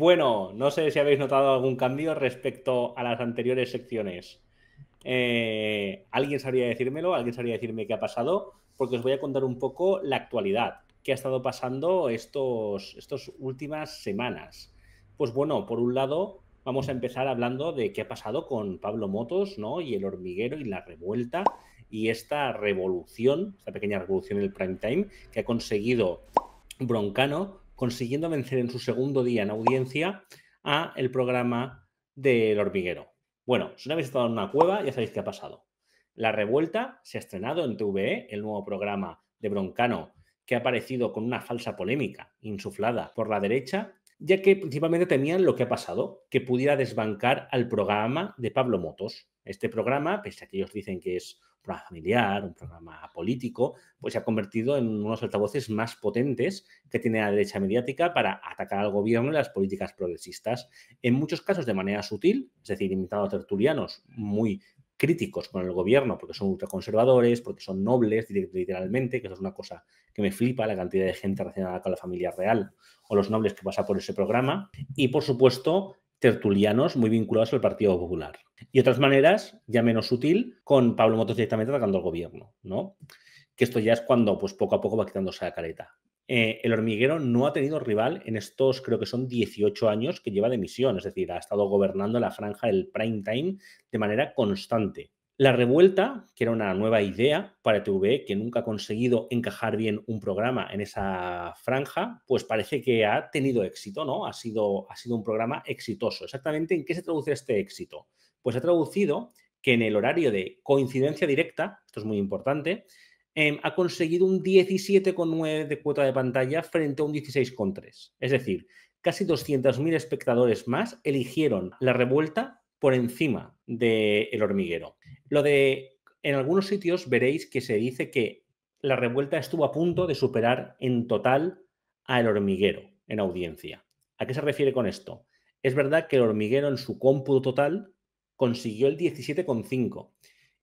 Bueno, no sé si habéis notado algún cambio respecto a las anteriores secciones. Eh, ¿Alguien sabría decírmelo? ¿Alguien sabría decirme qué ha pasado? Porque os voy a contar un poco la actualidad, qué ha estado pasando estos, estas últimas semanas. Pues bueno, por un lado, vamos a empezar hablando de qué ha pasado con Pablo Motos, ¿no? Y el hormiguero y la revuelta y esta revolución, esta pequeña revolución en el prime time que ha conseguido Broncano consiguiendo vencer en su segundo día en audiencia a el programa del hormiguero. Bueno, si no habéis estado en una cueva, ya sabéis qué ha pasado. La Revuelta se ha estrenado en TVE, el nuevo programa de Broncano, que ha aparecido con una falsa polémica insuflada por la derecha, ya que principalmente temían lo que ha pasado, que pudiera desbancar al programa de Pablo Motos. Este programa, pese a que ellos dicen que es programa familiar, un programa político, pues se ha convertido en uno de los altavoces más potentes que tiene la derecha mediática para atacar al gobierno y las políticas progresistas, en muchos casos de manera sutil, es decir, invitando a tertulianos muy críticos con el gobierno porque son ultraconservadores, porque son nobles literalmente, que eso es una cosa que me flipa, la cantidad de gente relacionada con la familia real o los nobles que pasa por ese programa. Y por supuesto, tertulianos muy vinculados al Partido Popular. Y otras maneras, ya menos útil con Pablo Motos directamente atacando al gobierno, ¿no? Que esto ya es cuando, pues poco a poco va quitándose la careta. Eh, el hormiguero no ha tenido rival en estos, creo que son 18 años que lleva de misión, es decir, ha estado gobernando la franja del prime time de manera constante. La revuelta, que era una nueva idea para TV que nunca ha conseguido encajar bien un programa en esa franja, pues parece que ha tenido éxito, ¿no? Ha sido, ha sido un programa exitoso. ¿Exactamente en qué se traduce este éxito? Pues ha traducido que en el horario de coincidencia directa, esto es muy importante, em, ha conseguido un 17,9 de cuota de pantalla frente a un 16,3. Es decir, casi 200.000 espectadores más eligieron la revuelta por encima del hormiguero. Lo de, en algunos sitios veréis que se dice que la revuelta estuvo a punto de superar en total al Hormiguero en audiencia. ¿A qué se refiere con esto? Es verdad que El Hormiguero en su cómputo total consiguió el 17,5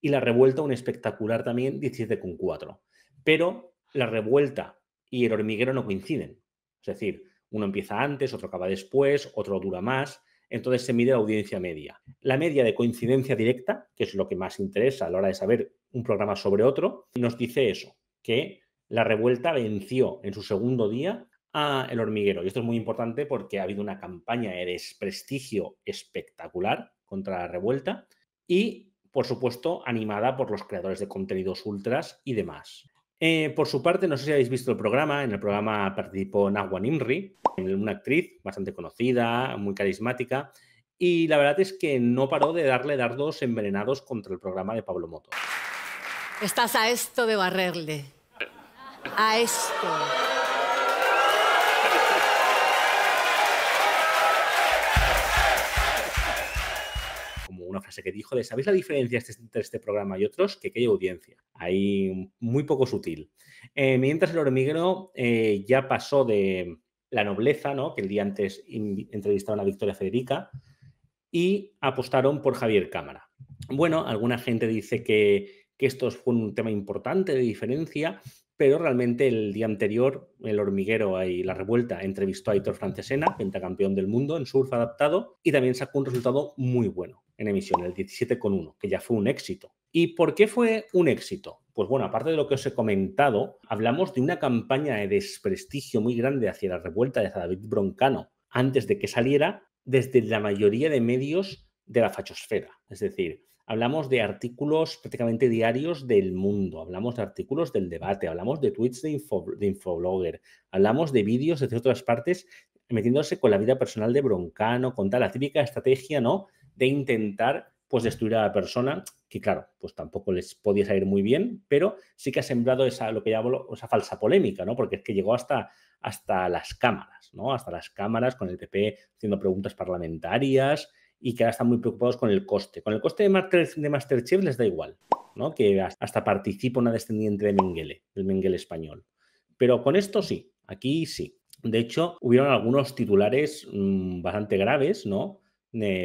y la revuelta un espectacular también 17,4. Pero la revuelta y El Hormiguero no coinciden. Es decir, uno empieza antes, otro acaba después, otro dura más entonces se mide la audiencia media. La media de coincidencia directa, que es lo que más interesa a la hora de saber un programa sobre otro, nos dice eso, que la revuelta venció en su segundo día a El Hormiguero. Y esto es muy importante porque ha habido una campaña de desprestigio espectacular contra la revuelta y, por supuesto, animada por los creadores de contenidos ultras y demás. Eh, por su parte, no sé si habéis visto el programa, en el programa participó Nahua Nimri, una actriz bastante conocida, muy carismática, y la verdad es que no paró de darle dardos envenenados contra el programa de Pablo Moto. Estás a esto de barrerle. A esto. Así que dijo de, ¿sabéis la diferencia este, entre este programa y otros? Que hay audiencia. Hay muy poco sutil. Eh, mientras el hormiguero eh, ya pasó de la nobleza, ¿no? que el día antes entrevistaron a Victoria Federica, y apostaron por Javier Cámara. Bueno, alguna gente dice que, que esto fue un tema importante de diferencia, pero realmente el día anterior el hormiguero y la revuelta entrevistó a Héctor Francesena, pentacampeón del mundo en surf adaptado, y también sacó un resultado muy bueno en emisión, el 17,1, que ya fue un éxito. ¿Y por qué fue un éxito? Pues bueno, aparte de lo que os he comentado, hablamos de una campaña de desprestigio muy grande hacia la revuelta de David Broncano antes de que saliera desde la mayoría de medios de la fachosfera. Es decir, hablamos de artículos prácticamente diarios del mundo, hablamos de artículos del debate, hablamos de tweets de, infoblogger, hablamos de vídeos de otras partes metiéndose con la vida personal de Broncano, con tal, la típica estrategia, ¿no? De intentar, pues, destruir a la persona, que claro, pues tampoco les podía salir muy bien, pero sí que ha sembrado esa, lo que esa falsa polémica, ¿no? Porque es que llegó hasta, hasta las cámaras, ¿no? Hasta las cámaras con el PP haciendo preguntas parlamentarias, y que ahora están muy preocupados con el coste. Con el coste de, Masterchef les da igual, ¿no? Que hasta participa una descendiente de Mengele, el Mengele español. Pero con esto sí, aquí sí. De hecho, hubieron algunos titulares mm, bastante graves, ¿no?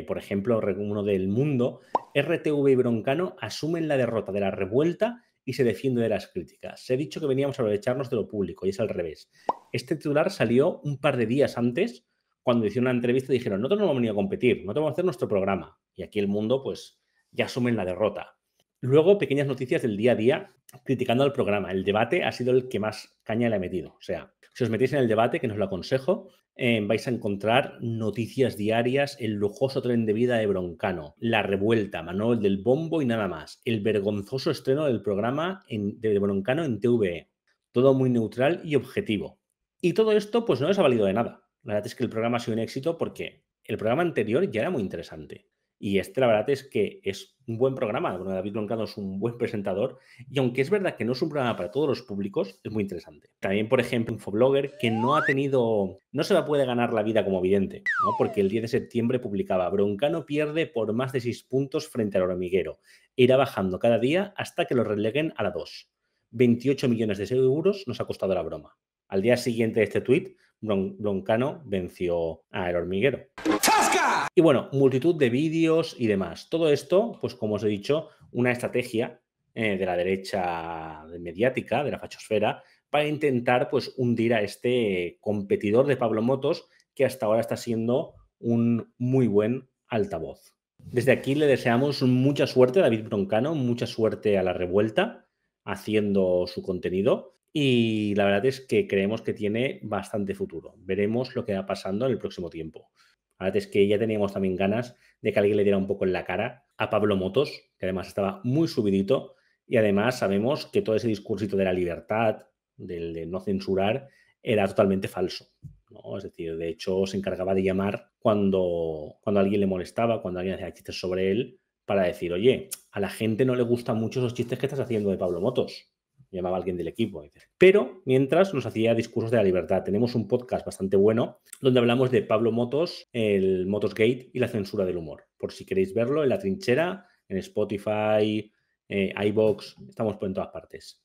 por ejemplo, uno del mundo, RTV y Broncano asumen la derrota de la revuelta y se defienden de las críticas. Se ha dicho que veníamos a aprovecharnos de lo público y es al revés. Este titular salió un par de días antes cuando hicieron una entrevista dijeron, nosotros no a venir a competir, no vamos a hacer nuestro programa. Y aquí el mundo, pues, ya asumen la derrota. Luego, pequeñas noticias del día a día criticando al programa. El debate ha sido el que más caña le ha metido. O sea, si os metéis en el debate, que nos lo aconsejo, eh, vais a encontrar noticias diarias, el lujoso tren de vida de Broncano, la revuelta, Manuel del Bombo y nada más, el vergonzoso estreno del programa de Broncano en TVE. Todo muy neutral y objetivo. Y todo esto, pues no les ha valido de nada. La verdad es que el programa ha sido un éxito porque el programa anterior ya era muy interesante. Y este, la verdad es que es un buen programa. David Broncano es un buen presentador. Y aunque es verdad que no es un programa para todos los públicos, es muy interesante. También, por ejemplo, un Infoblogger, que no ha tenido. No se la puede ganar la vida como vidente, Porque el 10 de septiembre publicaba: Broncano pierde por más de 6 puntos frente al hormiguero. Irá bajando cada día hasta que lo releguen a la 2. 28 millones de euros nos ha costado la broma. Al día siguiente de este tuit, Broncano venció a El Hormiguero. Y bueno, multitud de vídeos y demás. Todo esto, pues como os he dicho, una estrategia eh, de la derecha mediática, de la fachosfera, para intentar pues hundir a este competidor de Pablo Motos, que hasta ahora está siendo un muy buen altavoz. Desde aquí le deseamos mucha suerte a David Broncano, mucha suerte a la revuelta haciendo su contenido y la verdad es que creemos que tiene bastante futuro. Veremos lo que va pasando en el próximo tiempo. La verdad es que ya teníamos también ganas de que alguien le diera un poco en la cara a Pablo Motos, que además estaba muy subidito y además sabemos que todo ese discursito de la libertad, del no censurar, era totalmente falso. Es decir, de hecho se encargaba de llamar cuando, cuando alguien le molestaba, cuando alguien hacía chistes sobre él, para decir, oye, a la gente no le gustan mucho esos chistes que estás haciendo de Pablo Motos llamaba alguien del equipo. Pero mientras nos hacía discursos de la libertad. Tenemos un podcast bastante bueno donde hablamos de Pablo Motos, el Motosgate y la censura del humor. Por si queréis verlo en la trinchera, en Spotify, eh, iBox, estamos por en todas partes.